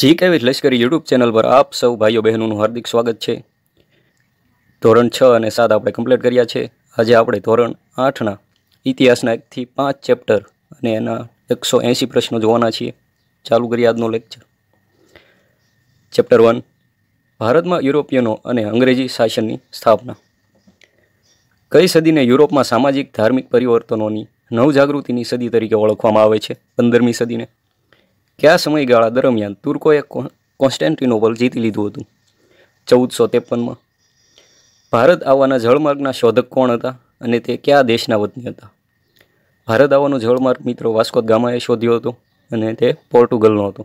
જી કેવી લશ્કરી YouTube channel પર આપ સૌ ભાઈઓ બહેનોનું હાર્દિક સ્વાગત છે ધોરણ છ અને સાત આપણે કમ્પ્લીટ કર્યા છે આજે આપણે ધોરણ આઠના ઇતિહાસના એકથી પાંચ ચેપ્ટર અને એના એકસો એંસી પ્રશ્નો જોવાના છીએ ચાલુ કરીએ આજનો લેક્ચર ચેપ્ટર વન ભારતમાં યુરોપિયનો અને અંગ્રેજી શાસનની સ્થાપના કઈ સદીને યુરોપમાં સામાજિક ધાર્મિક પરિવર્તનોની નવજાગૃતિની સદી તરીકે ઓળખવામાં આવે છે પંદરમી સદીને કયા સમયગાળા દરમિયાન તુર્કોએ કોન્સ્ટેન્ટિનોપલ જીતી લીધું હતું ચૌદસો ત્રેપનમાં ભારત આવવાના જળમાર્ગના શોધક કોણ હતા અને તે કયા દેશના વતની હતા ભારત આવવાનો જળમાર્ગ મિત્રો વાસ્કોદ ગામાએ શોધ્યો હતો અને તે પોર્ટુગલનો હતો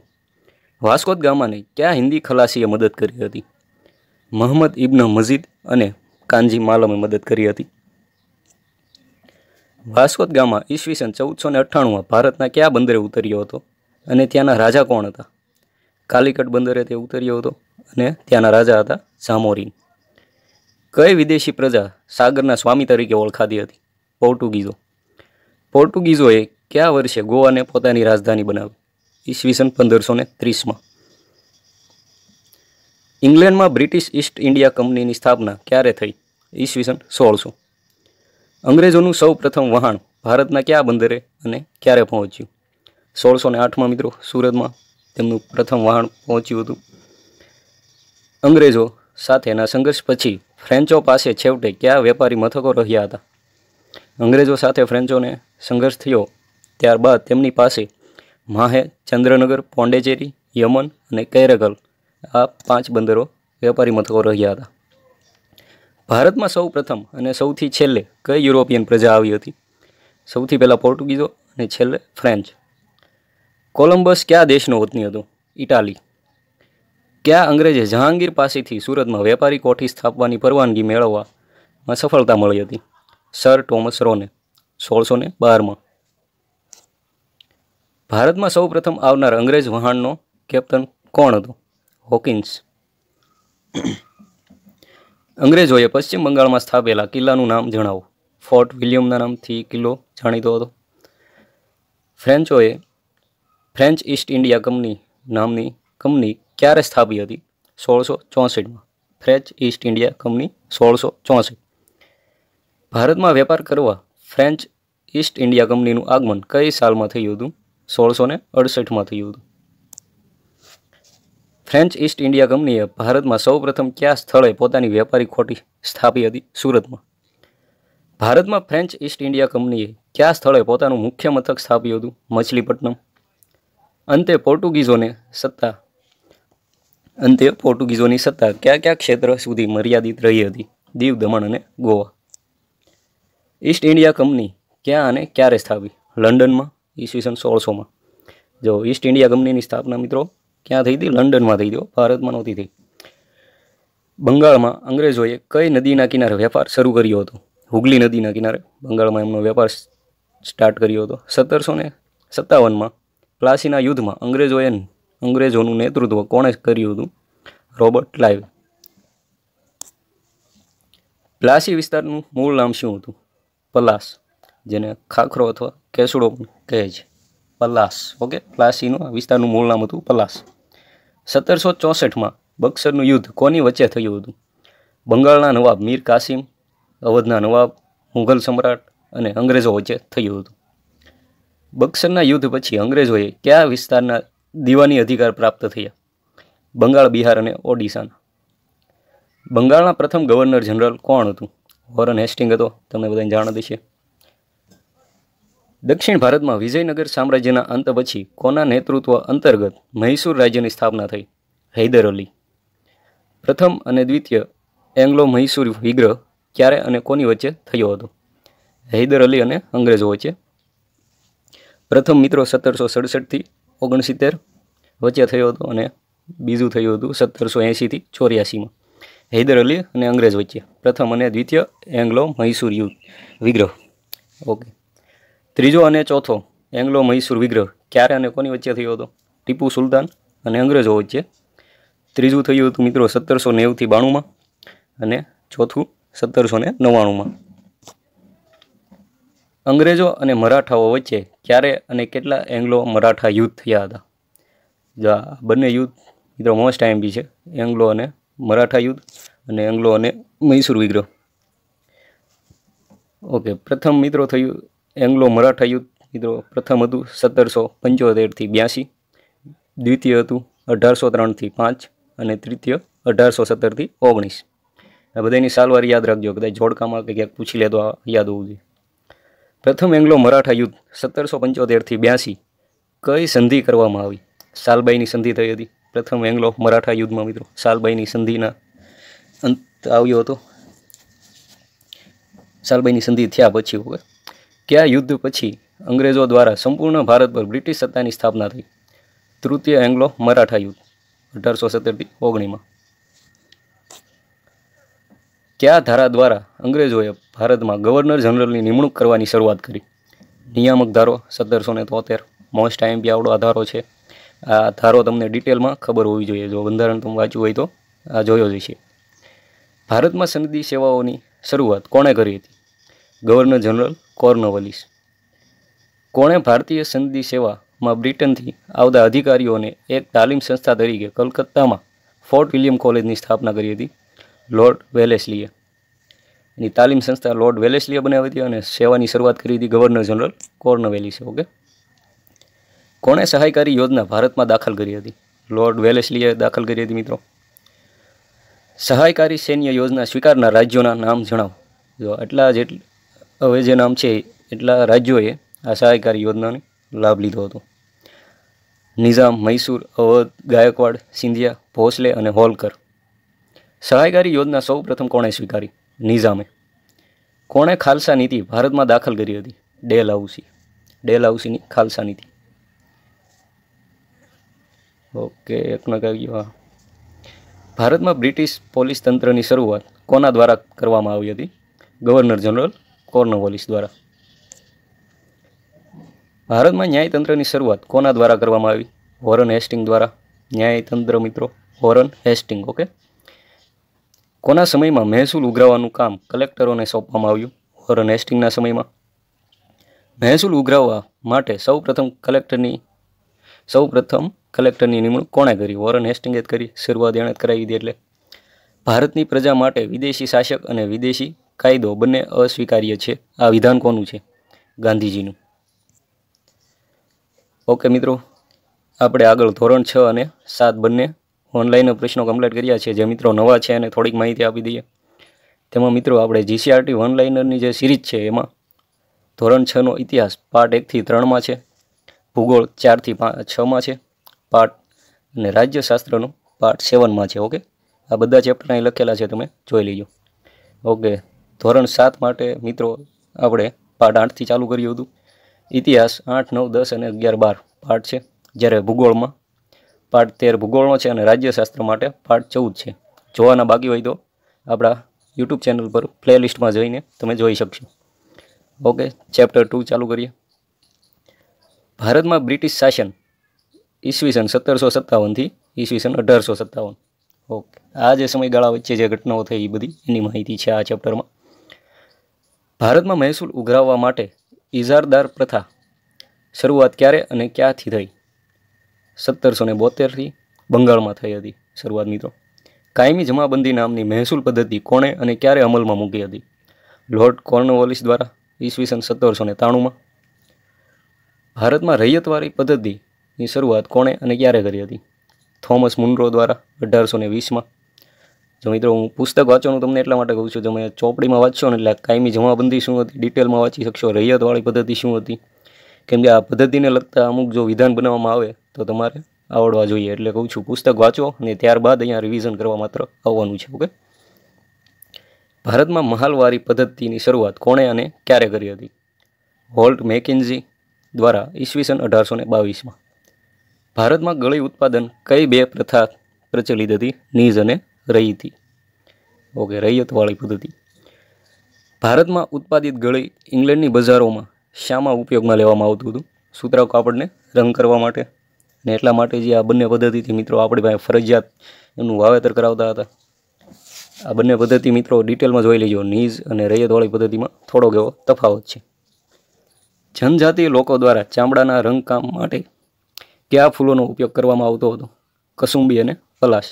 વાસ્કોદ ગામાને કયા હિન્દી ખલાસીએ મદદ કરી હતી મહમ્મદ ઇબ્ન મજીદ અને કાનજી માલમે મદદ કરી હતી વાસ્કોદ ગામા ઈસવીસન ચૌદસો ને અઠ્ઠાણુંમાં ભારતના કયા બંદરે ઉતર્યો હતો અને ત્યાંના રાજા કોણ હતા કાલિકટ બંદરે તે ઉતર્યો હતો અને ત્યાંના રાજા હતા સામોરીન કઈ વિદેશી પ્રજા સાગરના સ્વામી તરીકે ઓળખાતી હતી પોર્ટુગીઝો પોર્ટુગીઝોએ કયા વર્ષે ગોવાને પોતાની રાજધાની બનાવી ઈસવીસન પંદરસો ને ત્રીસમાં ઇંગ્લેન્ડમાં બ્રિટિશ ઈસ્ટ ઇન્ડિયા કંપનીની સ્થાપના ક્યારે થઈ ઈસવીસન સોળસો અંગ્રેજોનું સૌ પ્રથમ વહાણ ભારતના કયા બંદરે અને ક્યારે પહોંચ્યું સોળસો ને આઠમાં મિત્રો સુરતમાં તેમનું પ્રથમ વહાણ પહોંચ્યું હતું અંગ્રેજો સાથેના સંઘર્ષ પછી ફ્રેન્ચો પાસે છેવટે કયા વેપારી મથકો રહ્યા હતા અંગ્રેજો સાથે ફ્રેન્ચોને સંઘર્ષ થયો ત્યારબાદ તેમની પાસે માહે ચંદ્રનગર પોંડેચેરી યમન અને કૈરગલ આ પાંચ બંદરો વેપારી મથકો રહ્યા હતા ભારતમાં સૌ પ્રથમ અને સૌથી છેલ્લે કઈ યુરોપિયન પ્રજા આવી હતી સૌથી પહેલાં પોર્ટુગીઝો અને છેલ્લે ફ્રેન્ચ કોલંબસ કયા દેશનો વતની હતો ઇટાલી કયા અંગ્રેજે જહાંગીર પાસેથી સુરતમાં વેપારી કોઠી સ્થાપવાની પરવાનગી મેળવવામાં સફળતા મળી હતી સર ટોમસ રોને સોળસો ને બારમાં ભારતમાં સૌપ્રથમ આવનાર અંગ્રેજ વહાણનો કેપ્ટન કોણ હતો હોકિન્સ અંગ્રેજોએ પશ્ચિમ બંગાળમાં સ્થાપેલા કિલ્લાનું નામ જણાવો ફોર્ટ વિલિયમના નામથી કિલ્લો જાણીતો હતો ફ્રેન્ચોએ ફ્રેન્ચ ઈસ્ટ ઇન્ડિયા કંપની નામની કંપની ક્યારે સ્થાપી હતી સોળસો ચોસઠમાં ફ્રેન્ચ ઇસ્ટ ઇન્ડિયા કંપની સોળસો ચોસઠ ભારતમાં વેપાર કરવા ફ્રેન્ચ ઈસ્ટ ઇન્ડિયા કંપનીનું આગમન કઈ સાલમાં થયું હતું સોળસો ને અડસઠમાં થયું હતું ફ્રેન્ચ ઈસ્ટ ઇન્ડિયા કંપનીએ ભારતમાં સૌપ્રથમ કયા સ્થળે પોતાની વેપારી ખોટી સ્થાપી હતી સુરતમાં ભારતમાં ફ્રેન્ચ ઈસ્ટ ઇન્ડિયા કંપનીએ કયા સ્થળે પોતાનું મુખ્ય મથક સ્થાપ્યું હતું મછલીપટ્ટનમ અંતે પોર્ટુગીઝોને સત્તા અંતે પોર્ટુગીઝોની સત્તા કયા કયા ક્ષેત્ર સુધી મર્યાદિત રહી હતી દીવ દમણ અને ગોવા ઈસ્ટ ઇન્ડિયા કંપની ક્યાં અને ક્યારે સ્થાપી લંડનમાં ઈસવીસન સોળસોમાં જો ઈસ્ટ ઇન્ડિયા કંપનીની સ્થાપના મિત્રો ક્યાં થઈ હતી લંડનમાં થઈ હતી ભારતમાં નહોતી થઈ બંગાળમાં અંગ્રેજોએ કઈ નદીના કિનારે વેપાર શરૂ કર્યો હતો હુગલી નદીના કિનારે બંગાળમાં એમનો વેપાર સ્ટાર્ટ કર્યો હતો સત્તરસો ને સત્તાવનમાં પ્લાસીના યુદ્ધમાં અંગ્રેજોએ અંગ્રેજોનું નેતૃત્વ કોણે કર્યું હતું રોબર્ટ લાઈવ પ્લાસી વિસ્તારનું મૂળ નામ શું હતું પલાસ જેને ખાખરો અથવા કેસુડો કહે છે પલાસ ઓકે પ્લાસીનું વિસ્તારનું મૂળ નામ હતું પલાસ સત્તરસો ચોસઠમાં બક્સરનું યુદ્ધ કોની વચ્ચે થયું હતું બંગાળના નવાબ મીર કાસિમ અવધના નવાબ મુઘલ સમ્રાટ અને અંગ્રેજો વચ્ચે થયું હતું બક્સરના યુદ્ધ પછી અંગ્રેજોએ કયા વિસ્તારના દીવાની અધિકાર પ્રાપ્ત થયા બંગાળ બિહાર અને ઓડિશાના બંગાળના પ્રથમ ગવર્નર જનરલ કોણ હતું વોરન હેસ્ટિંગ હતો તમને બધાને જાણ દેશે દક્ષિણ ભારતમાં વિજયનગર સામ્રાજ્યના અંત પછી કોના નેતૃત્વ અંતર્ગત મૈસૂર રાજ્યની સ્થાપના થઈ હૈદર અલી પ્રથમ અને દ્વિતીય એંગ્લો મૈસૂર વિગ્રહ ક્યારે અને કોની વચ્ચે થયો હતો હૈદર અલી અને અંગ્રેજો વચ્ચે પ્રથમ મિત્રો સત્તરસો સડસઠથી ઓગણસિત્તેર વચ્ચે થયો હતો અને બીજું થયું હતું સત્તરસો એંશીથી ચોર્યાસીમાં હૈદર અલી અને અંગ્રેજ વચ્ચે પ્રથમ અને દ્વિતીય એંગ્લો મૈસૂર યુદ્ધ વિગ્રહ ઓકે ત્રીજો અને ચોથો એંગ્લો મૈસૂર વિગ્રહ ક્યારે અને કોની વચ્ચે થયો હતો ટીપુ સુલતાન અને અંગ્રેજો વચ્ચે ત્રીજું થયું હતું મિત્રો સત્તરસો નેવુંથી બાણુંમાં અને ચોથું સત્તરસો ને નવ્વાણુંમાં અંગ્રેજો અને મરાઠાઓ વચ્ચે ક્યારે અને કેટલા એંગ્લો મરાઠા યુદ્ધ થયા હતા જો બંને યુદ્ધ મિત્રો મોસ્ટ ટાઈમ બી છે એંગ્લો અને મરાઠા યુદ્ધ અને એંગ્લો અને મૈસૂર વિગ્રહ ઓકે પ્રથમ મિત્રો થયું એંગ્લો મરાઠા યુદ્ધ મિત્રો પ્રથમ હતું સત્તરસો પંચોતેરથી બ્યાસી દ્વિતીય હતું અઢારસો ત્રણથી પાંચ અને તૃતીય અઢારસો સત્તરથી ઓગણીસ આ બધાની સાલવાર યાદ રાખજો કદાચ જોડકામાં કે ક્યાંક પૂછી લે તો યાદ હોવું જોઈએ પ્રથમ એંગ્લો મરાઠા યુદ્ધ સત્તરસો પંચોતેરથી બ્યાસી કઈ સંધિ કરવામાં આવી સાલબાઈની સંધિ થઈ હતી પ્રથમ એંગ્લો મરાઠા યુદ્ધમાં મિત્રો સાલબાઈની સંધિના અંત આવ્યો હતો સાલબાઈની સંધિ થયા પછી હવે કયા યુદ્ધ પછી અંગ્રેજો દ્વારા સંપૂર્ણ ભારત પર બ્રિટિશ સત્તાની સ્થાપના થઈ તૃતીય એંગ્લો મરાઠા યુદ્ધ અઢારસો સત્તરથી ઓગણીમાં કયા ધારા દ્વારા અંગ્રેજોએ ભારતમાં ગવર્નર જનરલની નિમણૂક કરવાની શરૂઆત કરી નિયામક ધારો સત્તરસો ને તોતેર મોસ્ટ આઈએમપી આવડો આ ધારો છે આ ધારો તમને ડિટેલમાં ખબર હોવી જોઈએ જો બંધારણ તમે વાંચ્યું હોય તો આ જોયો જ છે ભારતમાં સનદી સેવાઓની શરૂઆત કોણે કરી હતી ગવર્નર જનરલ કોર્નવલિસ કોણે ભારતીય સનદી સેવામાં બ્રિટનથી આવતા અધિકારીઓને એક તાલીમ સંસ્થા તરીકે કલકત્તામાં ફોર્ટ વિલિયમ કોલેજની સ્થાપના કરી હતી લોર્ડ વેલેસલીએ એની તાલીમ સંસ્થા લોર્ડ વેલેસલીએ બનાવી હતી અને સેવાની શરૂઆત કરી હતી ગવર્નર જનરલ કોર્નવેલિસે ઓકે કોણે સહાયકારી યોજના ભારતમાં દાખલ કરી હતી લોર્ડ વેલેસલીએ દાખલ કરી હતી મિત્રો સહાયકારી સૈન્ય યોજના સ્વીકારના રાજ્યોના નામ જણાવો જો આટલા જેટલા હવે જે નામ છે એટલા રાજ્યોએ આ સહાયકારી યોજનાને લાભ લીધો હતો નિઝામ મૈસૂર અવધ ગાયકવાડ સિંધિયા ભોસલે અને હોલકર સહાયકારી યોજના સૌ પ્રથમ કોણે સ્વીકારી નિઝામે કોણે ખાલસા નીતિ ભારતમાં દાખલ કરી હતી ડેલ હાઉસી ડેલ હાઉસીની ખાલસા નીતિ ઓકે એકનો કહ્યું હા ભારતમાં બ્રિટિશ પોલીસ તંત્રની શરૂઆત કોના દ્વારા કરવામાં આવી હતી ગવર્નર જનરલ કોર્નવોલિસ દ્વારા ભારતમાં ન્યાયતંત્રની શરૂઆત કોના દ્વારા કરવામાં આવી વોરન હેસ્ટિંગ દ્વારા ન્યાયતંત્ર મિત્રો વોરન હેસ્ટિંગ ઓકે કોના સમયમાં મહેસૂલ ઉઘરાવવાનું કામ કલેક્ટરોને સોંપવામાં આવ્યું વોરન હેસ્ટિંગના સમયમાં મહેસૂલ ઉઘરાવવા માટે સૌ પ્રથમ કલેક્ટરની સૌ પ્રથમ કલેક્ટરની નિમણૂક કોણે કરી વોરન હેસ્ટિંગે જ કરી શરૂઆત એણે કરાવી દીધી એટલે ભારતની પ્રજા માટે વિદેશી શાસક અને વિદેશી કાયદો બંને અસ્વીકાર્ય છે આ વિધાન કોનું છે ગાંધીજીનું ઓકે મિત્રો આપણે આગળ ધોરણ છ અને સાત બંને ઓનલાઈન પ્રશ્નો કમ્પ્લીટ કર્યા છે જે મિત્રો નવા છે અને થોડીક માહિતી આપી દઈએ તેમાં મિત્રો આપણે જીસીઆરટી ઓનલાઇનરની જે સિરીઝ છે એમાં ધોરણ છનો ઇતિહાસ પાર્ટ એકથી ત્રણમાં છે ભૂગોળ ચારથી પાંચ છમાં છે પાર્ટ અને રાજ્યશાસ્ત્રનો પાર્ટ સેવનમાં છે ઓકે આ બધા ચેપ્ટર અહીં લખેલા છે તમે જોઈ લેજો ઓકે ધોરણ સાત માટે મિત્રો આપણે પાર્ટ આઠથી ચાલુ કર્યું હતું ઇતિહાસ આઠ નવ દસ અને અગિયાર બાર પાર્ટ છે જ્યારે ભૂગોળમાં પાઠ તેર ભૂગોળનો છે અને રાજ્યશાસ્ત્ર માટે પાઠ ચૌદ છે જોવાના બાકી હોય તો આપણા યુટ્યુબ ચેનલ પર પ્લેલિસ્ટમાં જઈને તમે જોઈ શકશો ઓકે ચેપ્ટર ટુ ચાલુ કરીએ ભારતમાં બ્રિટિશ શાસન ઈસવીસન સત્તરસો સત્તાવનથી ઈસવીસન અઢારસો સત્તાવન ઓકે આ જે સમયગાળા વચ્ચે જે ઘટનાઓ થઈ એ બધી એની માહિતી છે આ ચેપ્ટરમાં ભારતમાં મહેસૂલ ઉઘરાવવા માટે ઇજારદાર પ્રથા શરૂઆત ક્યારે અને ક્યાંથી થઈ સત્તરસો ને બોતેરથી બંગાળમાં થઈ હતી શરૂઆત મિત્રો કાયમી જમાબંધી નામની મહેસૂલ પદ્ધતિ કોણે અને ક્યારે અમલમાં મૂકી હતી લોર્ડ કોર્નવોલિસ દ્વારા ઈસવીસન સત્તરસો ને ત્રાણુંમાં ભારતમાં રૈયતવાળી પદ્ધતિની શરૂઆત કોણે અને ક્યારે કરી હતી થોમસ મુનરો દ્વારા અઢારસો ને વીસમાં જો મિત્રો હું પુસ્તક વાંચવાનું તમને એટલા માટે કહું છું તમે ચોપડીમાં વાંચશો ને એટલે કાયમી જમાબંધી શું હતી ડિટેલમાં વાંચી શકશો રૈયતવાળી પદ્ધતિ શું હતી કેમ કે આ પદ્ધતિને લગતા અમુક જો વિધાન બનાવવામાં આવે તો તમારે આવડવા જોઈએ એટલે કહું છું પુસ્તક વાંચો અને ત્યારબાદ અહીંયા રિવિઝન કરવા માત્ર આવવાનું છે ઓકે ભારતમાં મહાલવારી પદ્ધતિની શરૂઆત કોણે અને ક્યારે કરી હતી હોલ્ટ મેકિન્ઝી દ્વારા ઈસવીસન અઢારસો ને બાવીસમાં ભારતમાં ગળી ઉત્પાદન કઈ બે પ્રથા પ્રચલિત હતી નીઝ અને રહીતી ઓકે રૈયતવાળી પદ્ધતિ ભારતમાં ઉત્પાદિત ગળી ઇંગ્લેન્ડની બજારોમાં શામાં ઉપયોગમાં લેવામાં આવતું હતું સૂતરાવ કાપડને રંગ કરવા માટે ને એટલા માટે જે આ બંને પદ્ધતિથી મિત્રો આપણી પાસે ફરજિયાત એનું વાવેતર કરાવતા હતા આ બંને પદ્ધતિ મિત્રો ડિટેલમાં જોઈ લેજો નીઝ અને રૈયતવાળી પદ્ધતિમાં થોડોક એવો તફાવત છે જનજાતિ લોકો દ્વારા ચામડાના રંગકામ માટે કયા ફૂલોનો ઉપયોગ કરવામાં આવતો હતો કસુંબી અને પલાશ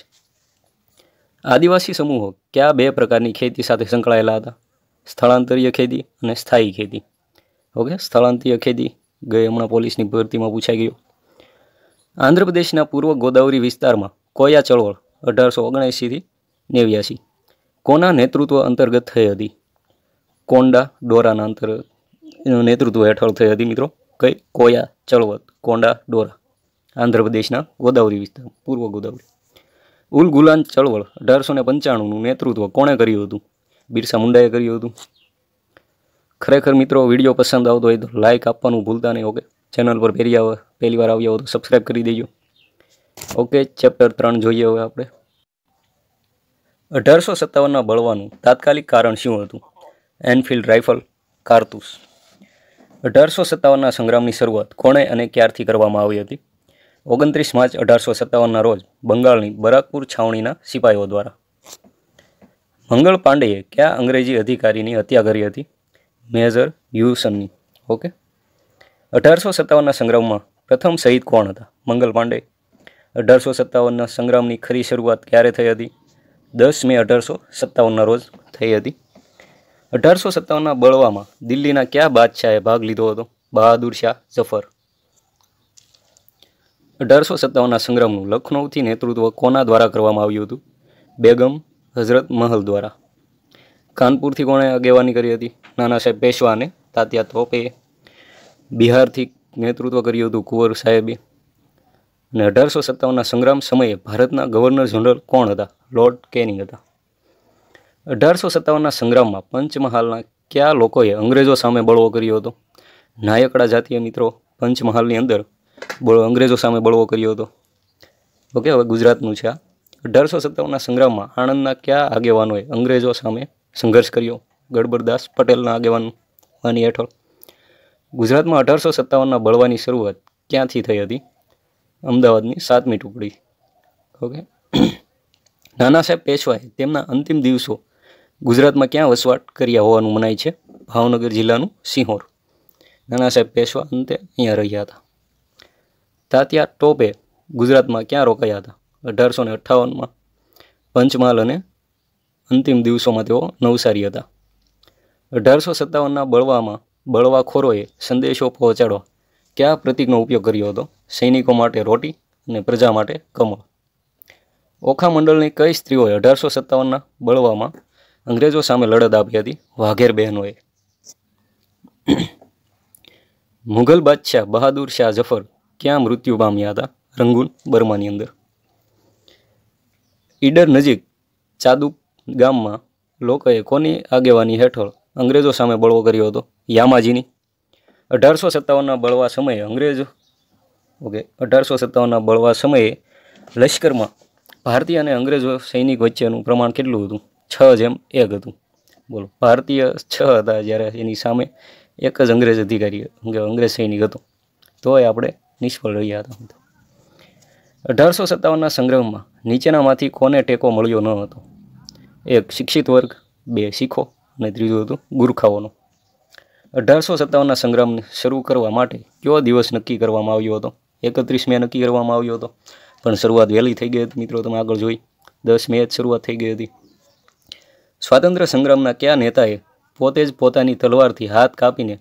આદિવાસી સમૂહો કયા બે પ્રકારની ખેતી સાથે સંકળાયેલા હતા સ્થળાંતરીય ખેતી અને સ્થાયી ખેતી ઓકે સ્થળાંતરીય ખેતી ગઈ હમણાં પોલીસની ભરતીમાં પૂછાઈ ગયો આંધ્રપ્રદેશના પૂર્વ ગોદાવરી વિસ્તારમાં કોયા ચળવળ અઢારસો ઓગણએંશીથી નેવ્યાસી કોના નેતૃત્વ અંતર્ગત થઈ હતી કોંડા ડોરાના અંતર નેતૃત્વ હેઠળ થઈ હતી મિત્રો કઈ કોયા ચળવળ કોંડા ડોરા આંધ્રપ્રદેશના ગોદાવરી વિસ્તાર પૂર્વ ગોદાવરી ઉલ ગુલાન ચળવળ અઢારસો ને પંચાણુંનું નેતૃત્વ કોણે કર્યું હતું બિરસા મુંડાએ કર્યું હતું ખરેખર મિત્રો વિડીયો પસંદ આવતો હોય તો લાઇક આપવાનું ભૂલતા નહીં ઓકે ચેનલ પર પહેરી આવે પહેલી વાર આવ્યા હો તો સબસ્ક્રાઈબ કરી દેજો ઓકે ચેપ્ટર ત્રણ જોઈએ હવે આપણે અઢારસો સત્તાવનના બળવાનું તાત્કાલિક કારણ શું હતું એનફિલ્ડ રાઇફલ કારતુસ અઢારસો સત્તાવનના સંગ્રામની શરૂઆત કોણે અને ક્યારથી કરવામાં આવી હતી ઓગણત્રીસ માર્ચ અઢારસો સત્તાવનના રોજ બંગાળની બરાકપુર છાવણીના સિપાહીઓ દ્વારા મંગળ પાંડેએ કયા અંગ્રેજી અધિકારીની હત્યા કરી હતી મેજર હ્યુસનની ઓકે અઢારસો સત્તાવનના સંગ્રામમાં પ્રથમ શહીદ કોણ હતા મંગલ પાંડે અઢારસો સત્તાવનના સંગ્રામની ખરી શરૂઆત ક્યારે થઈ હતી દસ મે અઢારસો સત્તાવનના રોજ થઈ હતી અઢારસો સત્તાવનના બળવામાં દિલ્હીના કયા બાદશાહે ભાગ લીધો હતો બહાદુર શાહ ઝફર અઢારસો સત્તાવનના સંગ્રામનું લખનૌથી નેતૃત્વ કોના દ્વારા કરવામાં આવ્યું હતું બેગમ હઝરત મહલ દ્વારા કાનપુરથી કોણે આગેવાની કરી હતી નાના સાહેબ પેશવાને અને તાત્યા તોપે બિહારથી નેતૃત્વ કર્યું હતું કુંવર સાહેબે અને અઢારસો સત્તાવનના સંગ્રામ સમયે ભારતના ગવર્નર જનરલ કોણ હતા લોર્ડ કેનિંગ હતા અઢારસો સત્તાવનના સંગ્રામમાં પંચમહાલના કયા લોકોએ અંગ્રેજો સામે બળવો કર્યો હતો નાયકડા જાતીય મિત્રો પંચમહાલની અંદર અંગ્રેજો સામે બળવો કર્યો હતો ઓકે હવે ગુજરાતનું છે આ અઢારસો સત્તાવનના સંગ્રામમાં આણંદના કયા આગેવાનોએ અંગ્રેજો સામે સંઘર્ષ કર્યો ગડબરદાસ પટેલના આગેવાન હેઠળ ગુજરાતમાં અઢારસો સત્તાવનના બળવાની શરૂઆત ક્યાંથી થઈ હતી અમદાવાદની સાતમી ટુકડી ઓકે નાના સાહેબ પેશવાએ તેમના અંતિમ દિવસો ગુજરાતમાં ક્યાં વસવાટ કર્યા હોવાનું મનાય છે ભાવનગર જિલ્લાનું સિંહોર નાના સાહેબ પેશવા અંતે અહીંયા રહ્યા હતા તાત્યા ટોપે ગુજરાતમાં ક્યાં રોકાયા હતા અઢારસો ને અઠ્ઠાવનમાં પંચમહાલ અને અંતિમ દિવસોમાં તેઓ નવસારી હતા અઢારસો સત્તાવનના બળવામાં બળવાખોરોએ સંદેશો પહોંચાડવા કયા પ્રતિકનો ઉપયોગ કર્યો હતો સૈનિકો માટે રોટી અને પ્રજા માટે કમળ ઓખા મંડળની કઈ સ્ત્રીઓએ અઢારસો સત્તાવનના બળવામાં અંગ્રેજો સામે લડત આપી હતી વાઘેર બહેનોએ મુઘલ બાદશાહ બહાદુર શાહ જફર ક્યાં મૃત્યુ પામ્યા હતા રંગૂન બર્માની અંદર ઈડર નજીક ચાદુક ગામમાં લોકોએ કોની આગેવાની હેઠળ અંગ્રેજો સામે બળવો કર્યો હતો યામાજીની અઢારસો સત્તાવનના બળવા સમયે અંગ્રેજો ઓકે અઢારસો સત્તાવનના બળવા સમયે લશ્કરમાં ભારતીય અને અંગ્રેજો સૈનિક વચ્ચેનું પ્રમાણ કેટલું હતું છ જેમ એક હતું બોલો ભારતીય છ હતા જ્યારે એની સામે એક જ અંગ્રેજ અધિકારી અંગ્રેજ સૈનિક હતો તોય આપણે નિષ્ફળ રહ્યા હતા અઢારસો સત્તાવનના સંગ્રહમાં નીચેનામાંથી કોને ટેકો મળ્યો ન હતો એક શિક્ષિત વર્ગ બે શીખો અને ત્રીજું હતું ગુરખાઓનો અઢારસો સત્તાવનના સંગ્રામ શરૂ કરવા માટે કયો દિવસ નક્કી કરવામાં આવ્યો હતો એકત્રીસ મે નક્કી કરવામાં આવ્યો હતો પણ શરૂઆત વહેલી થઈ ગઈ હતી મિત્રો તમે આગળ જોઈ દસ મે જ શરૂઆત થઈ ગઈ હતી સ્વાતંત્ર્ય સંગ્રામના કયા નેતાએ પોતે જ પોતાની તલવારથી હાથ કાપીને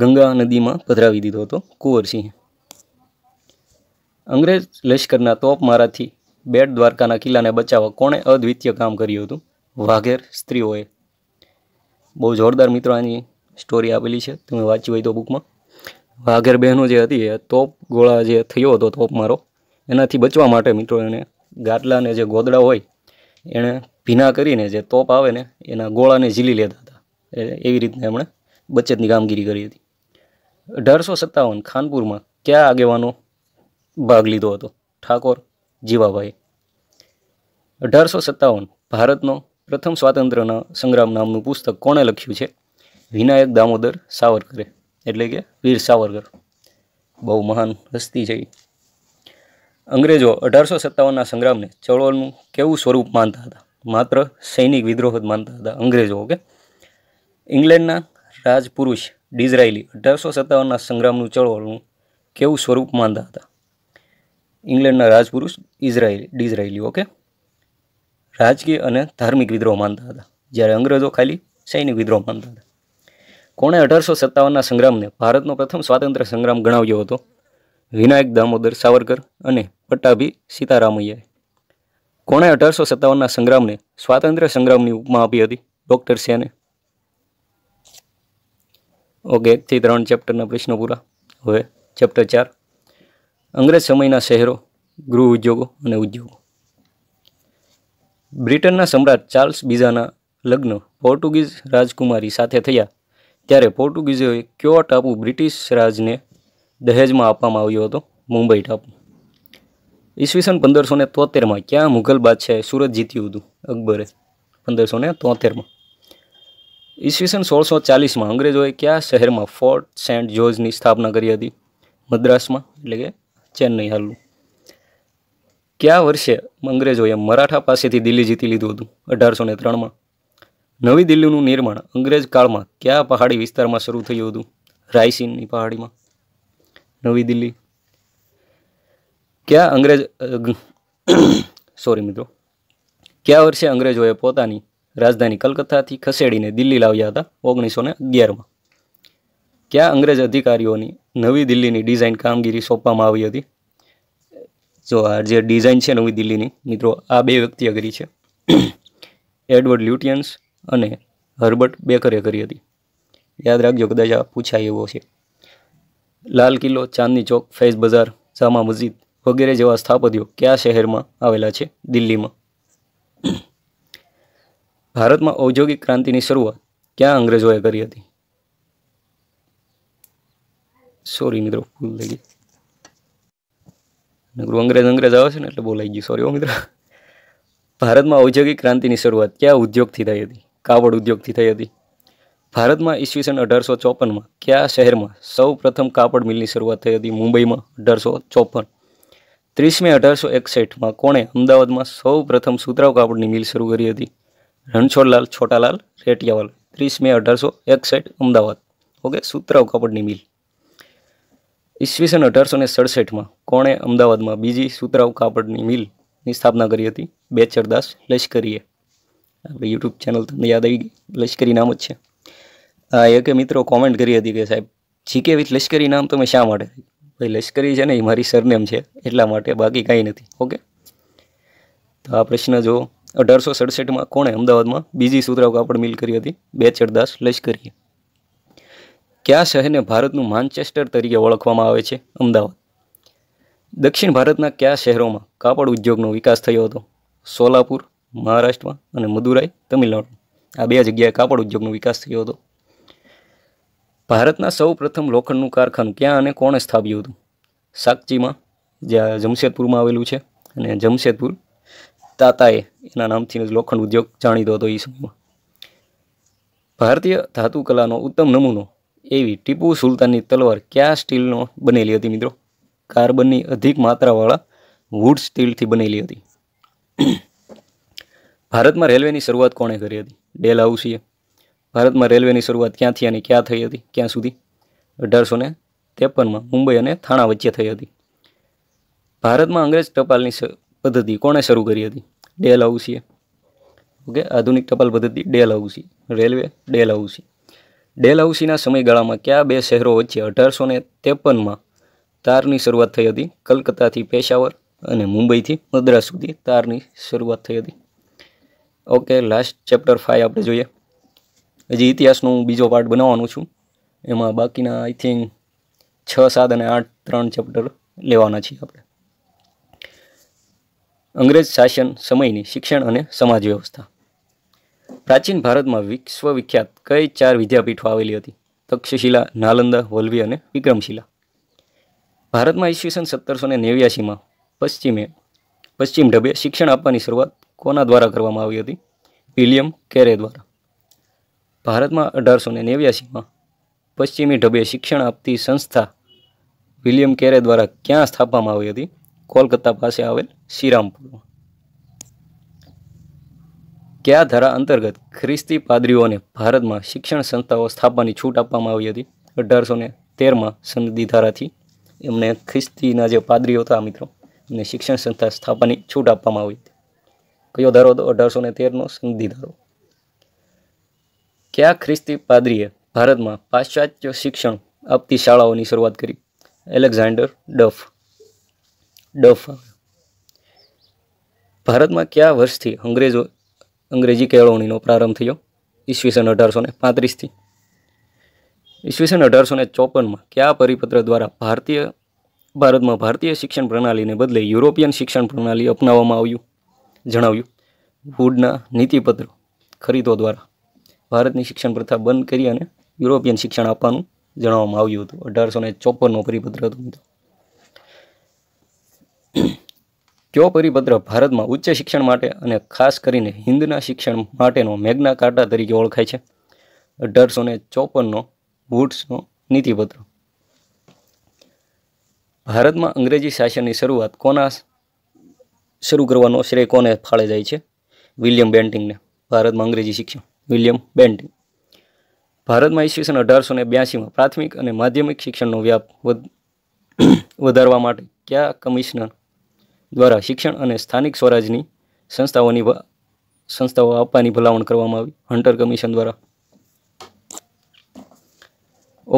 ગંગા નદીમાં પધરાવી દીધો હતો કુંવરસિંહે અંગ્રેજ લશ્કરના તોપમારાથી બેટ દ્વારકાના કિલ્લાને બચાવવા કોણે અદ્વિતીય કામ કર્યું હતું વાઘેર સ્ત્રીઓએ બહુ જોરદાર મિત્રો આની સ્ટોરી આપેલી છે તમે વાંચી હોય તો બુકમાં વાઘેર બહેનો જે હતી એ તોપ ગોળા જે થયો હતો તોપ મારો એનાથી બચવા માટે મિત્રો એને ગાટલાને જે ગોદડા હોય એણે ભીના કરીને જે તોપ આવે ને એના ગોળાને ઝીલી લેતા હતા એવી રીતના એમણે બચતની કામગીરી કરી હતી અઢારસો સત્તાવન ખાનપુરમાં કયા આગેવાનો ભાગ લીધો હતો ઠાકોર જીવાભાઈ અઢારસો સત્તાવન ભારતનો પ્રથમ સ્વાતંત્ર્યના સંગ્રામ નામનું પુસ્તક કોણે લખ્યું છે વિનાયક દામોદર સાવરકરે એટલે કે વીર સાવરકર બહુ મહાન હસ્તી છે અંગ્રેજો અઢારસો સત્તાવનના સંગ્રામને ચળવળનું કેવું સ્વરૂપ માનતા હતા માત્ર સૈનિક વિદ્રોહ જ માનતા હતા અંગ્રેજો ઓકે ઇંગ્લેન્ડના રાજપુરુષ ડિઝરાયલી અઢારસો સત્તાવનના સંગ્રામનું ચળવળનું કેવું સ્વરૂપ માનતા હતા ઇંગ્લેન્ડના રાજપુરુષ ઇઝરાયલી ડિઝરાયલી ઓકે રાજકીય અને ધાર્મિક વિદ્રોહ માનતા હતા જ્યારે અંગ્રેજો ખાલી સૈનિક વિદ્રોહ માનતા હતા કોણે અઢારસો સત્તાવનના સંગ્રામને ભારતનો પ્રથમ સ્વાતંત્ર્ય સંગ્રામ ગણાવ્યો હતો વિનાયક દામોદર સાવરકર અને પટ્ટાભી સીતારામૈયાએ કોણે અઢારસો સત્તાવનના સંગ્રામને સ્વાતંત્ર્ય સંગ્રામની ઉપમા આપી હતી ડૉક્ટર સેને ઓકે એકથી ત્રણ ચેપ્ટરના પ્રશ્નો પૂરા હવે ચેપ્ટર ચાર અંગ્રેજ સમયના શહેરો ગૃહ ઉદ્યોગો અને ઉદ્યોગો બ્રિટનના સમ્રાટ ચાર્લ્સ બીજાના લગ્ન પોર્ટુગીઝ રાજકુમારી સાથે થયા ત્યારે પોર્ટુગીઝોએ કયો ટાપુ બ્રિટિશ રાજને દહેજમાં આપવામાં આવ્યો હતો મુંબઈ ટાપુ ઈસવીસન પંદરસો ને તોતેરમાં ક્યાં મુઘલ બાદશાહે સુરત જીત્યું હતું અકબરે પંદરસો ને તોતેરમાં ઈસવીસન સોળસો ચાલીસમાં અંગ્રેજોએ ક્યાં શહેરમાં ફોર્ટ સેન્ટ જ્યોર્જની સ્થાપના કરી હતી મદ્રાસમાં એટલે કે ચેન્નઈ હાલનું કયા વર્ષે અંગ્રેજોએ મરાઠા પાસેથી દિલ્હી જીતી લીધું હતું અઢારસો ને ત્રણમાં નવી દિલ્હીનું નિર્માણ અંગ્રેજ કાળમાં કયા પહાડી વિસ્તારમાં શરૂ થયું હતું રાયસીનની પહાડીમાં નવી દિલ્હી કયા અંગ્રેજ સોરી મિત્રો કયા વર્ષે અંગ્રેજોએ પોતાની રાજધાની કલકત્તાથી ખસેડીને દિલ્હી લાવ્યા હતા ઓગણીસો ને અગિયારમાં કયા અંગ્રેજ અધિકારીઓની નવી દિલ્હીની ડિઝાઇન કામગીરી સોંપવામાં આવી હતી જો આ જે ડિઝાઇન છે નવી દિલ્હીની મિત્રો આ બે વ્યક્તિએ કરી છે એડવર્ડ લ્યુટિયન્સ અને હર્બર્ટ બેકરે કરી હતી યાદ રાખજો કદાચ આ પૂછાય એવો છે લાલ કિલ્લો ચાંદની ચોક ફૈઝ બજાર જામા મસ્જિદ વગેરે જેવા સ્થાપત્યો કયા શહેરમાં આવેલા છે દિલ્હીમાં ભારતમાં ઔદ્યોગિક ક્રાંતિની શરૂઆત ક્યાં અંગ્રેજોએ કરી હતી સોરી મિત્રો ભૂલ થઈ ગઈ નકરું અંગ્રેજ અંગ્રેજ આવે છે ને એટલે બોલાઈ ગયું સોરી ઓ મિત્ર ભારતમાં ઔદ્યોગિક ક્રાંતિની શરૂઆત કયા ઉદ્યોગથી થઈ હતી કાપડ ઉદ્યોગથી થઈ હતી ભારતમાં ઈસવીસન અઢારસો ચોપનમાં કયા શહેરમાં સૌ પ્રથમ કાપડ મિલની શરૂઆત થઈ હતી મુંબઈમાં અઢારસો ચોપન ત્રીસ મે અઢારસો એકસઠમાં કોણે અમદાવાદમાં સૌ પ્રથમ સુતરાવ કાપડની મિલ શરૂ કરી હતી રણછોડલાલ છોટાલાલ રેટિયાવાલ ત્રીસ મે અઢારસો એકસઠ અમદાવાદ ઓકે સુતરાવ કાપડની મિલ ઈસવીસન અઢારસો ને સડસઠમાં કોણે અમદાવાદમાં બીજી સુતરાઉ કાપડની મિલની સ્થાપના કરી હતી બેચરદાસ લશ્કરીએ આપણે યુટ્યુબ ચેનલ તમને યાદ આવી ગઈ લશ્કરી નામ જ છે આ એકે મિત્રો કોમેન્ટ કરી હતી કે સાહેબ જીકે વિથ લશ્કરી નામ તમે શા માટે ભાઈ લશ્કરી છે ને એ મારી સરનેમ છે એટલા માટે બાકી કાંઈ નથી ઓકે તો આ પ્રશ્ન જો અઢારસો સડસઠમાં કોણે અમદાવાદમાં બીજી સુતરાઉ કાપડ મિલ કરી હતી બેચરદાસ લશ્કરીએ કયા શહેરને ભારતનું માન્ચેસ્ટર તરીકે ઓળખવામાં આવે છે અમદાવાદ દક્ષિણ ભારતના કયા શહેરોમાં કાપડ ઉદ્યોગનો વિકાસ થયો હતો સોલાપુર મહારાષ્ટ્રમાં અને મદુરાઈ તમિલનાડુ આ બે જગ્યાએ કાપડ ઉદ્યોગનો વિકાસ થયો હતો ભારતના સૌ પ્રથમ લોખંડનું કારખાનું ક્યાં અને કોણે સ્થાપ્યું હતું સાકચીમાં જ્યાં જમશેદપુરમાં આવેલું છે અને જમશેદપુર તાતાએ એના નામથી જ લોખંડ ઉદ્યોગ જાણીતો હતો એ સમયમાં ભારતીય ધાતુકલાનો ઉત્તમ નમૂનો એવી ટીપુ સુલતાનની તલવાર કયા સ્ટીલનો બનેલી હતી મિત્રો કાર્બનની અધિક માત્રાવાળા વુડ સ્ટીલથી બનેલી હતી ભારતમાં રેલવેની શરૂઆત કોણે કરી હતી ડેલ હાઉસીએ ભારતમાં રેલવેની શરૂઆત ક્યાંથી અને ક્યાં થઈ હતી ક્યાં સુધી અઢારસો ને ત્રેપનમાં મુંબઈ અને થાણા વચ્ચે થઈ હતી ભારતમાં અંગ્રેજ ટપાલની પદ્ધતિ કોણે શરૂ કરી હતી ડેલ હાઉસીએ ઓકે આધુનિક ટપાલ પદ્ધતિ Dalhousie railway Dalhousie ડેલહાઉસીના સમયગાળામાં કયા બે શહેરો વચ્ચે અઢારસો ને ત્રેપનમાં તારની શરૂઆત થઈ હતી કલકત્તાથી પેશાવર અને મુંબઈથી મદ્રાસ સુધી તારની શરૂઆત થઈ હતી ઓકે લાસ્ટ ચેપ્ટર ફાઇવ આપણે જોઈએ હજી ઇતિહાસનો હું બીજો પાર્ટ બનાવવાનું છું એમાં બાકીના આઈ થિંક છ સાત અને આઠ ત્રણ ચેપ્ટર લેવાના છીએ આપણે અંગ્રેજ શાસન સમયની શિક્ષણ અને સમાજ વ્યવસ્થા પ્રાચીન ભારતમાં વિશ્વ વિખ્યાત કઈ ચાર વિદ્યાપીઠો આવેલી હતી તક્ષશિલા નાલંદા વલ્લવી અને વિક્રમશિલા ભારતમાં ઈસવીસન સત્તરસો ને નેવ્યાસીમાં પશ્ચિમે પશ્ચિમ ઢબે શિક્ષણ આપવાની શરૂઆત કોના દ્વારા કરવામાં આવી હતી વિલિયમ કેરે દ્વારા ભારતમાં અઢારસો ને નેવ્યાસીમાં પશ્ચિમી ઢબે શિક્ષણ આપતી સંસ્થા વિલિયમ કેરે દ્વારા ક્યાં સ્થાપવામાં આવી હતી કોલકાતા પાસે આવેલ શ્રીરામપુરમાં કયા ધારા અંતર્ગત ખ્રિસ્તી પાદરીઓને ભારતમાં શિક્ષણ સંસ્થાઓ સ્થાપવાની છૂટ આપવામાં આવી હતી અઢારસો ને તેરમાં સનદી ધારાથી એમને ખ્રિસ્તીના જે પાદરીઓ હતા મિત્રો એમને શિક્ષણ સંસ્થા સ્થાપવાની છૂટ આપવામાં આવી હતી કયો ધારો હતો અઢારસો ને તેરનો સનદી ધારો કયા ખ્રિસ્તી પાદરીએ ભારતમાં પાશ્ચાત્ય શિક્ષણ આપતી શાળાઓની શરૂઆત કરી એલેક્ઝાન્ડર ડફ ડફ ભારતમાં કયા વર્ષથી અંગ્રેજો અંગ્રેજી કેળવણીનો પ્રારંભ થયો ઈસવીસન અઢારસો ને પાંત્રીસથી ઈસવીસન અઢારસો ને ચોપનમાં કયા પરિપત્ર દ્વારા ભારતીય ભારતમાં ભારતીય શિક્ષણ પ્રણાલીને બદલે યુરોપિયન શિક્ષણ પ્રણાલી અપનાવવામાં આવ્યું જણાવ્યું વુડના નીતિપત્ર ખરીદો દ્વારા ભારતની શિક્ષણ પ્રથા બંધ કરી અને યુરોપિયન શિક્ષણ આપવાનું જણાવવામાં આવ્યું હતું અઢારસો ને ચોપનનો પરિપત્ર હતો જો પરિભદ્ર ભારતમાં ઉચ્ચ શિક્ષણ માટે અને ખાસ કરીને હિન્દના શિક્ષણ માટેનો મેઘના કાંટા તરીકે ઓળખાય છે અઢારસો ને ચોપનનો વુડ્સનો નીતિપત્ર ભારતમાં અંગ્રેજી શાસનની શરૂઆત કોના શરૂ કરવાનો શ્રેય કોને ફાળે જાય છે વિલિયમ બેન્ટિંગને ભારતમાં અંગ્રેજી શિક્ષણ વિલિયમ બેન્ટિંગ ભારતમાં ઈસવીસન અઢારસો ને બ્યાસીમાં પ્રાથમિક અને માધ્યમિક શિક્ષણનો વ્યાપ વધારવા માટે કયા કમિશનર દ્વારા શિક્ષણ અને સ્થાનિક સ્વરાજની સંસ્થાઓની સંસ્થાઓ આપવાની ભલામણ કરવામાં આવી હન્ટર કમિશન દ્વારા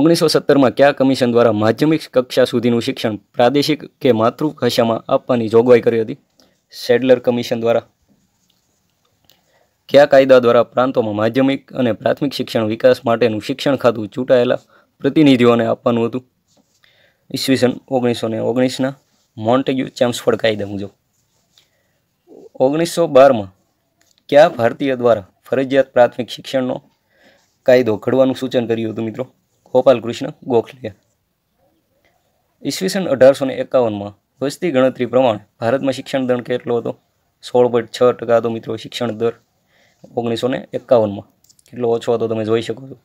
ઓગણીસો સત્તરમાં કયા કમિશન દ્વારા માધ્યમિક કક્ષા સુધીનું શિક્ષણ પ્રાદેશિક કે માતૃભાષામાં આપવાની જોગવાઈ કરી હતી સેડલર કમિશન દ્વારા કયા કાયદા દ્વારા પ્રાંતોમાં માધ્યમિક અને પ્રાથમિક શિક્ષણ વિકાસ માટેનું શિક્ષણ ખાતું ચૂંટાયેલા પ્રતિનિધિઓને આપવાનું હતું ઈસવીસન ઓગણીસો ને ઓગણીસના મોન્ટેગ્યુ ચેમ્સફોર્ડ કાયદા મુજબ ઓગણીસો બારમાં કયા ભારતીય દ્વારા ફરજિયાત પ્રાથમિક શિક્ષણનો કાયદો ઘડવાનું સૂચન કર્યું હતું મિત્રો ગોપાલકૃષ્ણ ગોખલે ઈસવીસન અઢારસો ને એકાવનમાં વસ્તી ગણતરી પ્રમાણે ભારતમાં શિક્ષણ દર કેટલો હતો સોળ પોઈન્ટ છ ટકા હતો મિત્રો શિક્ષણ દર ઓગણીસો ને એકાવનમાં કેટલો ઓછો હતો તમે જોઈ શકો છો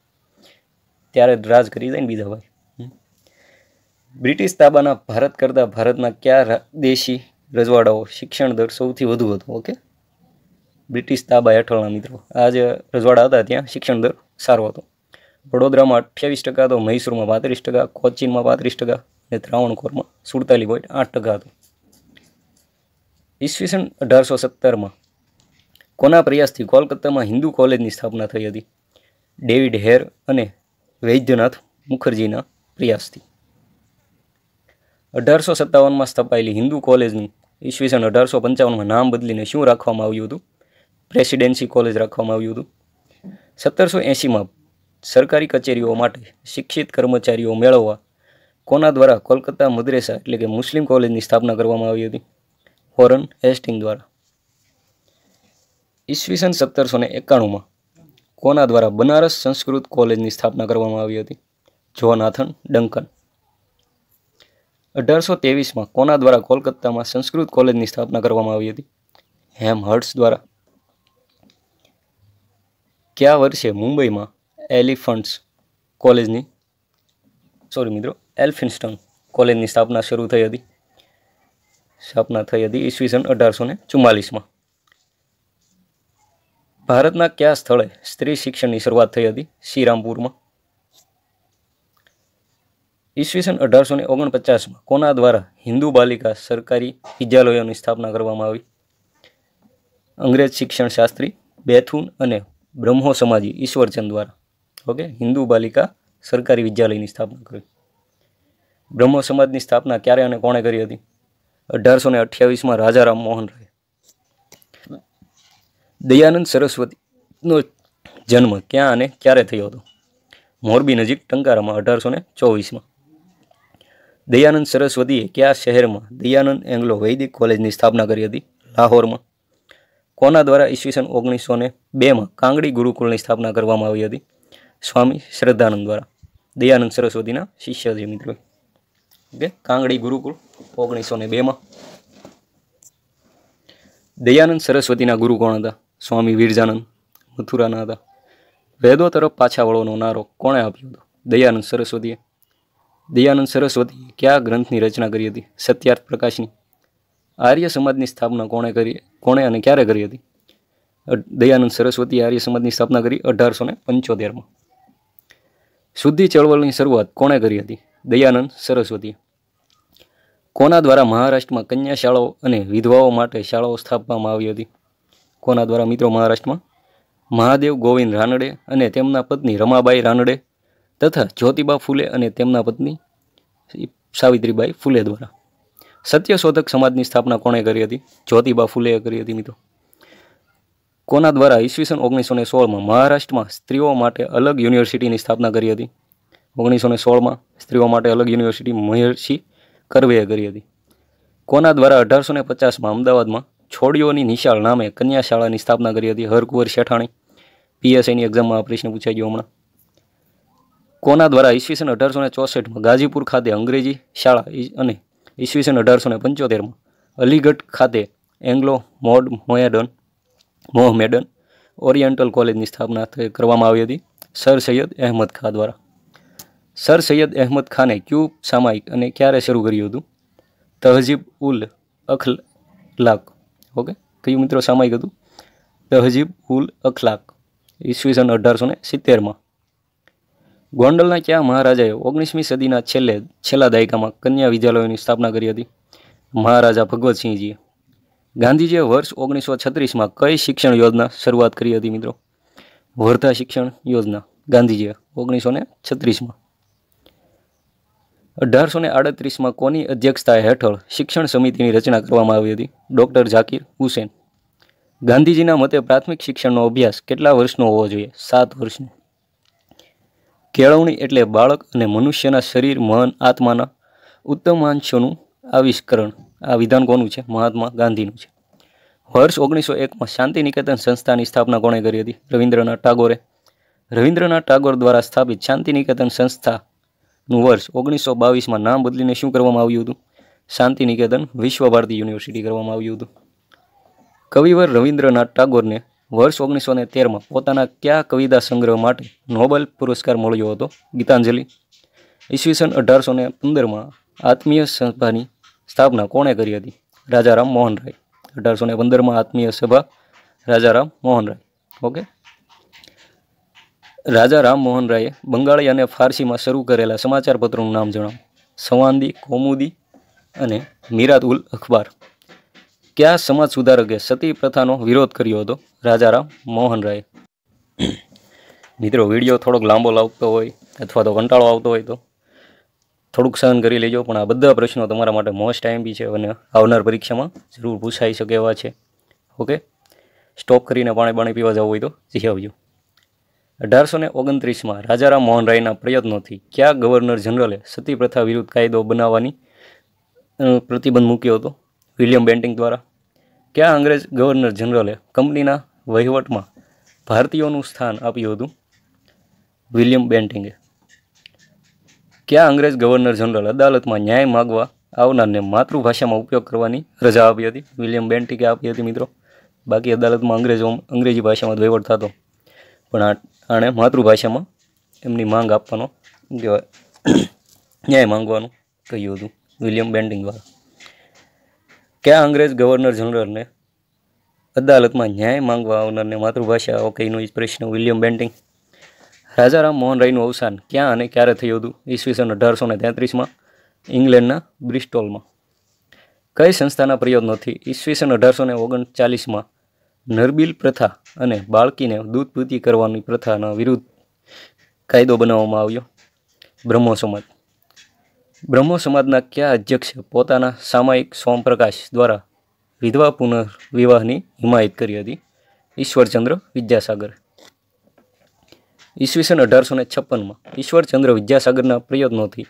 ત્યારે રાજ કરી જાય ને બીજા ભાઈ બ્રિટિશ તાબાના ભારત કરતાં ભારતના કયા દેશી રજવાડાઓ શિક્ષણ દર સૌથી વધુ હતો ઓકે બ્રિટિશ તાબા હેઠળના મિત્રો આ જે રજવાડા હતા ત્યાં શિક્ષણ દર સારો હતો વડોદરામાં અઠ્યાવીસ ટકા હતો મૈસૂરમાં પાંત્રીસ ટકા કોચીનમાં પાંત્રીસ ટકા અને ત્રાવણકોરમાં સુડતાલીસ પોઈન્ટ આઠ ટકા હતો ઈસવીસન અઢારસો સત્તરમાં કોના પ્રયાસથી કોલકાતામાં હિન્દુ કોલેજની સ્થાપના થઈ હતી ડેવિડ હેર અને વૈદ્યનાથ મુખર્જીના પ્રયાસથી અઢારસો સત્તાવનમાં સ્થપાયેલી હિન્દુ કોલેજનું ઈસવીસન અઢારસો પંચાવનમાં નામ બદલીને શું રાખવામાં આવ્યું હતું પ્રેસિડેન્સી કોલેજ રાખવામાં આવ્યું હતું સત્તરસો એંશીમાં સરકારી કચેરીઓ માટે શિક્ષિત કર્મચારીઓ મેળવવા કોના દ્વારા કોલકાતા મદ્રેસા એટલે કે મુસ્લિમ કોલેજની સ્થાપના કરવામાં આવી હતી હોરન હેસ્ટિંગ દ્વારા ઈસવીસન સત્તરસો ને એકાણુંમાં કોના દ્વારા બનારસ સંસ્કૃત કોલેજની સ્થાપના કરવામાં આવી હતી જોનાથન ડંકન અઢારસો ત્રેવીસમાં કોના દ્વારા કોલકાતામાં સંસ્કૃત કોલેજની સ્થાપના કરવામાં આવી હતી હેમ હર્ટ્સ દ્વારા કયા વર્ષે મુંબઈમાં એલિફન્ટ્સ કોલેજની સોરી મિત્રો એલ્ફિન્સ્ટન કોલેજની સ્થાપના શરૂ થઈ હતી સ્થાપના થઈ હતી ઈસવીસન અઢારસો ને ચુમ્માલીસમાં ભારતના કયા સ્થળે સ્ત્રી શિક્ષણની શરૂઆત થઈ હતી શ્રીરામપુરમાં ઈસવીસન અઢારસો ને ઓગણપચાસમાં કોના દ્વારા હિન્દુ બાલિકા સરકારી વિદ્યાલયોની સ્થાપના કરવામાં આવી અંગ્રેજ શિક્ષણ શાસ્ત્રી બેથુન અને બ્રહ્મો સમાજી ઈશ્વરચંદ દ્વારા ઓકે હિન્દુ બાલિકા સરકારી વિદ્યાલયની સ્થાપના કરી બ્રહ્મો સમાજની સ્થાપના ક્યારે અને કોણે કરી હતી અઢારસો ને અઠ્યાવીસમાં રાજા રામ મોહન રાય દયાનંદ સરસ્વતીનો જન્મ ક્યાં અને ક્યારે થયો હતો મોરબી નજીક ટંકારામાં અઢારસો ને ચોવીસમાં દયાનંદ સરસ્વતીએ કયા શહેરમાં દયાનંદ એંગ્લો વૈદિક કોલેજની સ્થાપના કરી હતી લાહોરમાં કોના દ્વારા ઈસવીસન ઓગણીસો ને બેમાં કાંગડી ગુરુકુળની સ્થાપના કરવામાં આવી હતી સ્વામી શ્રદ્ધાનંદ દ્વારા દયાનંદ સરસ્વતીના શિષ્ય છે મિત્રો ઓકે કાંગડી ગુરુકુળ ઓગણીસો ને બેમાં દયાનંદ સરસ્વતીના ગુરુ કોણ હતા સ્વામી વિરજાનંદ મથુરાના હતા વેદો તરફ પાછા વળવાનો નારો કોણે આપ્યો હતો દયાનંદ સરસ્વતીએ દયાનંદ સરસ્વતી કયા ગ્રંથની રચના કરી હતી સત્યાર્થ પ્રકાશની આર્ય સમાજની સ્થાપના કોણે કરી કોણે અને ક્યારે કરી હતી દયાનંદ સરસ્વતી આર્ય સમાજની સ્થાપના કરી અઢારસો ને પંચોતેરમાં શુદ્ધિ ચળવળની શરૂઆત કોણે કરી હતી દયાનંદ સરસ્વતીએ કોના દ્વારા મહારાષ્ટ્રમાં કન્યા શાળાઓ અને વિધવાઓ માટે શાળાઓ સ્થાપવામાં આવી હતી કોના દ્વારા મિત્રો મહારાષ્ટ્રમાં મહાદેવ ગોવિંદ રાનડે અને તેમના પત્ની રમાબાઈ રાનડે તથા જ્યોતિબા ફૂલે અને તેમના પત્ની સાવિત્રીબાઈ ફૂલે દ્વારા સત્યશોધક સમાજની સ્થાપના કોણે કરી હતી જ્યોતિબા ફૂલેએ કરી હતી મિત્રો કોના દ્વારા ઈસવીસન ઓગણીસો ને સોળમાં મહારાષ્ટ્રમાં સ્ત્રીઓ માટે અલગ યુનિવર્સિટીની સ્થાપના કરી હતી ઓગણીસો ને સોળમાં સ્ત્રીઓ માટે અલગ યુનિવર્સિટી મહર્ષિ કરવેએ કરી હતી કોના દ્વારા અઢારસો ને પચાસમાં અમદાવાદમાં છોડીઓની નિશાળ નામે કન્યા શાળાની સ્થાપના કરી હતી હરકુંવર શેઠાણી પીએસઆઈની એક્ઝામમાં આ પ્રશ્ન પૂછાઈ ગયો હમણાં કોના દ્વારા ઈસવીસન અઢારસો ને ચોસઠમાં ગાજીપુર ખાતે અંગ્રેજી શાળા અને ઈસવીસન અઢારસો ને પંચોતેરમાં અલીગઢ ખાતે એંગ્લો મોડ મોયાડન મોહમેડન ઓરિએન્ટલ કોલેજની સ્થાપના કરવામાં આવી હતી સર સૈયદ અહેમદ ખાન દ્વારા સર સૈયદ અહેમદ ખાને ક્યુ સામાયિક અને ક્યારે શરૂ કર્યું હતું તહજીબ ઉલ અખલાક ઓકે કયું મિત્રો સામાયિક હતું તહજીબ ઉલ અખલાક ઈસવીસન અઢારસો ને સિત્તેરમાં ગોંડલના ક્યાં મહારાજાએ ઓગણીસમી સદીના છેલ્લે છેલ્લા દાયકામાં કન્યા વિદ્યાલયોની સ્થાપના કરી હતી મહારાજા ભગવતસિંહજીએ ગાંધીજીએ વર્ષ ઓગણીસો છત્રીસમાં કઈ શિક્ષણ યોજના શરૂઆત કરી હતી મિત્રો વર્ધા શિક્ષણ યોજના ગાંધીજીએ ઓગણીસો ને છત્રીસમાં અઢારસો ને આડત્રીસમાં કોની અધ્યક્ષતા હેઠળ શિક્ષણ સમિતિની રચના કરવામાં આવી હતી ડૉક્ટર ઝાકીર હુસેન ગાંધીજીના મતે પ્રાથમિક શિક્ષણનો અભ્યાસ કેટલા વર્ષનો હોવો જોઈએ સાત વર્ષનો કેળવણી એટલે બાળક અને મનુષ્યના શરીર મન આત્માના ઉત્તમ અંશોનું આવિષ્કરણ આ વિધાન કોનું છે મહાત્મા ગાંધીનું છે વર્ષ ઓગણીસો એકમાં શાંતિ નિકેતન સંસ્થાની સ્થાપના કોણે કરી હતી રવિન્દ્રનાથ ટાગોરે રવિન્દ્રનાથ ટાગોર દ્વારા સ્થાપિત શાંતિ નિકેતન સંસ્થાનું વર્ષ ઓગણીસો બાવીસમાં નામ બદલીને શું કરવામાં આવ્યું હતું શાંતિ નિકેતન વિશ્વ ભારતી યુનિવર્સિટી કરવામાં આવ્યું હતું કવિવર રવિન્દ્રનાથ ટાગોરને વર્ષ ઓગણીસો ને તેરમાં પોતાના કયા કવિતા સંગ્રહ માટે નોબેલ પુરસ્કાર મળ્યો હતો ગીતાંજલિ ઈસવીસન અઢારસો ને પંદરમાં આત્મીય સભાની સ્થાપના કોણે કરી હતી રાજારામ મોહન રાય અઢારસો ને પંદરમાં આત્મીય સભા રાજારામ મોહન રાય ઓકે રાજા રામ મોહન રાયે બંગાળી અને ફારસીમાં શરૂ કરેલા સમાચારપત્રોનું નામ જણાવો સવાંદી કોમુદી અને મીરાત ઉલ અખબાર કયા સમાજ સુધારકે સતી પ્રથાનો વિરોધ કર્યો હતો રાજારામ મોહન રાય મિત્રો વિડીયો થોડોક લાંબો લાવતો હોય અથવા તો કંટાળો આવતો હોય તો થોડુંક સહન કરી લેજો પણ આ બધા પ્રશ્નો તમારા માટે મોસ્ટ ટાઈમ બી છે અને આવનાર પરીક્ષામાં જરૂર પૂછાઈ શકે એવા છે ઓકે સ્ટોપ કરીને પાણી પાણી પીવા જવું હોય તો જઈ આવજો અઢારસો ને ઓગણત્રીસમાં રાજારામ મોહન રાયના પ્રયત્નોથી કયા ગવર્નર જનરલે સતી પ્રથા વિરુદ્ધ કાયદો બનાવવાની પ્રતિબંધ મૂક્યો હતો વિલિયમ બેન્ટિંગ દ્વારા કયા આ અંગ્રેજ ગવર્નર જનરલે કંપનીના વહીવટમાં ભારતીયોનું સ્થાન આપ્યું હતું વિલિયમ બેન્ટિંગે કયા અંગ્રેજ ગવર્નર જનરલ અદાલતમાં ન્યાય માગવા આવનારને માતૃભાષામાં ઉપયોગ કરવાની રજા આપી હતી વિલિયમ બેન્ટિંગે આપી હતી મિત્રો બાકી અદાલતમાં અંગ્રેજો અંગ્રેજી ભાષામાં વહીવટ થતો પણ આણે માતૃભાષામાં એમની માંગ આપવાનો કહેવાય ન્યાય માંગવાનું કહ્યું હતું વિલિયમ બેન્ટિંગ દ્વારા કે અંગ્રેજ ગવર્નર જનરલને અદાલતમાં ન્યાય માંગવા આવનારને માતૃભાષા ઓકેનો જ પ્રશ્ન વિલિયમ બેન્ટિંગ રાજારામ મોહન રાયનું અવસાન ક્યાં અને ક્યારે થયું હતું ઈસવીસન અઢારસો ને તેત્રીસમાં ઇંગ્લેન્ડના બ્રિસ્ટોલમાં કઈ સંસ્થાના પ્રયત્નોથી ઈસવીસન અઢારસો ને ઓગણચાલીસમાં નરબિલ પ્રથા અને બાળકીને દૂધપૂતિ કરવાની પ્રથાના વિરુદ્ધ કાયદો બનાવવામાં આવ્યો બ્રહ્મો સમાજ બ્રહ્મ સમાજના કયા અધ્યક્ષ પોતાના સામાયિક સોમપ્રકાશ દ્વારા વિધવા પુનર્વિવાહની હિમાયત કરી હતી ઈશ્વરચંદ્ર વિદ્યાસાગર ઈસવીસન અઢારસો ને છપ્પનમાં ઈશ્વરચંદ્ર વિદ્યાસાગરના પ્રયત્નોથી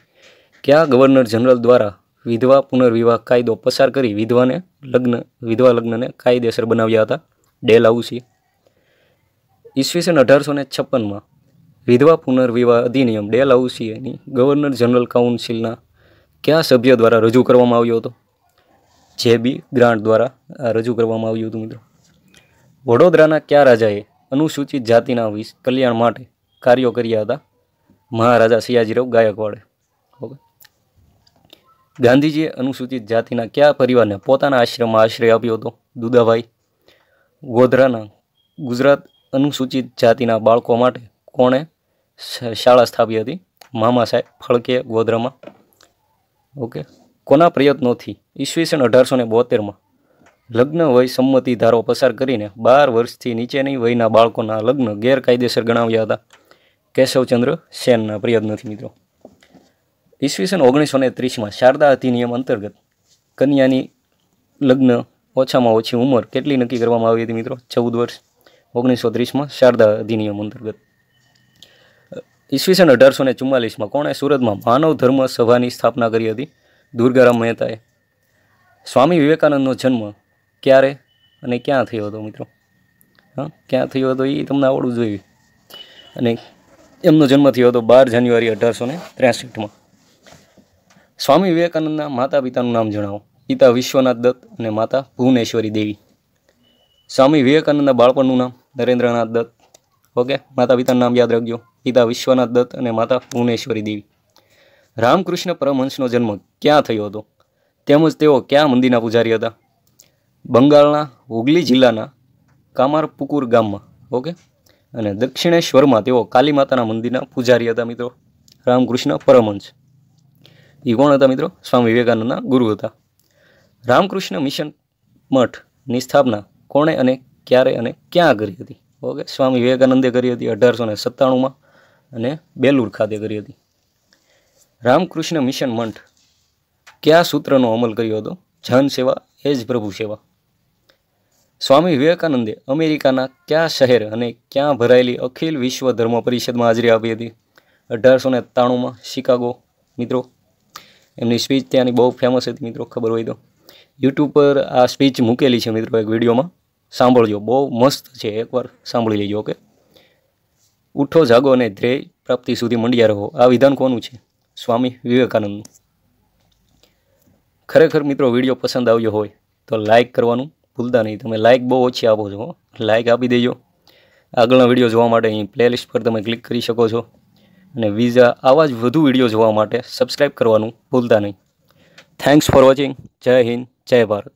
કયા ગવર્નર જનરલ દ્વારા વિધવા પુનર્વિવાહ કાયદો પસાર કરી વિધવાને લગ્ન વિધવા લગ્નને કાયદેસર બનાવ્યા હતા ડેલ હાઉસી ઈસવીસન અઢારસો ને છપ્પનમાં વિધવા પુનર્વિવાહ અધિનિયમ ડેલ ડેલહાઉસીએની ગવર્નર જનરલ કાઉન્સિલના કયા સભ્ય દ્વારા રજૂ કરવામાં આવ્યો હતો જે બી ગ્રાન્ટ દ્વારા રજૂ કરવામાં આવ્યું હતું મિત્રો વડોદરાના કયા રાજાએ અનુસૂચિત જાતિના કલ્યાણ માટે કાર્યો કર્યા હતા મહારાજા સયાજીરાવ ગાયકવાડે ઓકે ગાંધીજીએ અનુસૂચિત જાતિના કયા પરિવારને પોતાના આશ્રમમાં આશ્રય આપ્યો હતો દુદાભાઈ ગોધરાના ગુજરાત અનુસૂચિત જાતિના બાળકો માટે કોણે શાળા સ્થાપી હતી મામા સાહેબ ફળકે ગોધરામાં ઓકે કોના પ્રયત્નોથી ઈસવીસન અઢારસો ને બોતેરમાં લગ્ન વય સંમતિ ધારો પસાર કરીને બાર વર્ષથી નીચેની વયના બાળકોના લગ્ન ગેરકાયદેસર ગણાવ્યા હતા કેશવચંદ્ર સેનના પ્રયત્નથી મિત્રો ઈસવીસન ઓગણીસો ને ત્રીસમાં શારદા અધિનિયમ અંતર્ગત કન્યાની લગ્ન ઓછામાં ઓછી ઉંમર કેટલી નક્કી કરવામાં આવી હતી મિત્રો ચૌદ વર્ષ ઓગણીસો ત્રીસમાં શારદા અધિનિયમ અંતર્ગત ઈસવીસન અઢારસો ને ચુમ્માલીસમાં કોણે સુરતમાં માનવ ધર્મ સભાની સ્થાપના કરી હતી દુર્ગારામ મહેતાએ સ્વામી વિવેકાનંદનો જન્મ ક્યારે અને ક્યાં થયો હતો મિત્રો હા ક્યાં થયો હતો એ તમને આવડવું જોઈએ અને એમનો જન્મ થયો હતો બાર જાન્યુઆરી અઢારસો ને ત્રેસઠમાં સ્વામી વિવેકાનંદના માતા પિતાનું નામ જણાવો પિતા વિશ્વનાથ દત્ત અને માતા ભુવનેશ્વરી દેવી સ્વામી વિવેકાનંદના બાળપણનું નામ નરેન્દ્રનાથ દત્ત ઓકે માતા પિતાનું નામ યાદ રાખજો પિતા વિશ્વનાથ દત્ત અને માતા ભુવનેશ્વરી દેવી રામકૃષ્ણ પરમહંસનો જન્મ ક્યાં થયો હતો તેમજ તેઓ ક્યાં મંદિરના પૂજારી હતા બંગાળના હુગલી જિલ્લાના કામારપુકુર ગામમાં ઓકે અને દક્ષિણેશ્વરમાં તેઓ કાલી માતાના મંદિરના પૂજારી હતા મિત્રો રામકૃષ્ણ પરમહંસ એ કોણ હતા મિત્રો સ્વામી વિવેકાનંદના ગુરુ હતા રામકૃષ્ણ મિશન મઠની સ્થાપના કોણે અને ક્યારે અને ક્યાં કરી હતી ઓકે સ્વામી વિવેકાનંદે કરી હતી અઢારસો ને સત્તાણુંમાં અને બેલુર ખાતે કરી હતી રામકૃષ્ણ મિશન મંઠ કયા સૂત્રનો અમલ કર્યો હતો જન સેવા એ જ પ્રભુ સેવા સ્વામી વિવેકાનંદે અમેરિકાના કયા શહેર અને ક્યાં ભરાયેલી અખિલ વિશ્વ ધર્મ પરિષદમાં હાજરી આપી હતી અઢારસો ને ત્રાણુંમાં શિકાગો મિત્રો એમની સ્પીચ ત્યાંની બહુ ફેમસ હતી મિત્રો ખબર હોય તો યુટ્યુબ પર આ સ્પીચ મૂકેલી છે મિત્રો એક વિડીયોમાં સાંભળજો બહુ મસ્ત છે એકવાર સાંભળી લેજો ઓકે ઉઠો જાગો અને ધ્યેય પ્રાપ્તિ સુધી મંડ્યા રહો આ વિધાન કોનું છે સ્વામી વિવેકાનંદનું ખરેખર મિત્રો વિડીયો પસંદ આવ્યો હોય તો લાઇક કરવાનું ભૂલતા નહીં તમે લાઇક બહુ ઓછી આપો છો લાઇક આપી દેજો આગળના વિડીયો જોવા માટે અહીં પ્લેલિસ્ટ પર તમે ક્લિક કરી શકો છો અને વિઝા આવા જ વધુ વિડીયો જોવા માટે સબસ્ક્રાઈબ કરવાનું ભૂલતા નહીં થેન્ક્સ ફોર વોચિંગ જય હિન્દ જય ભારત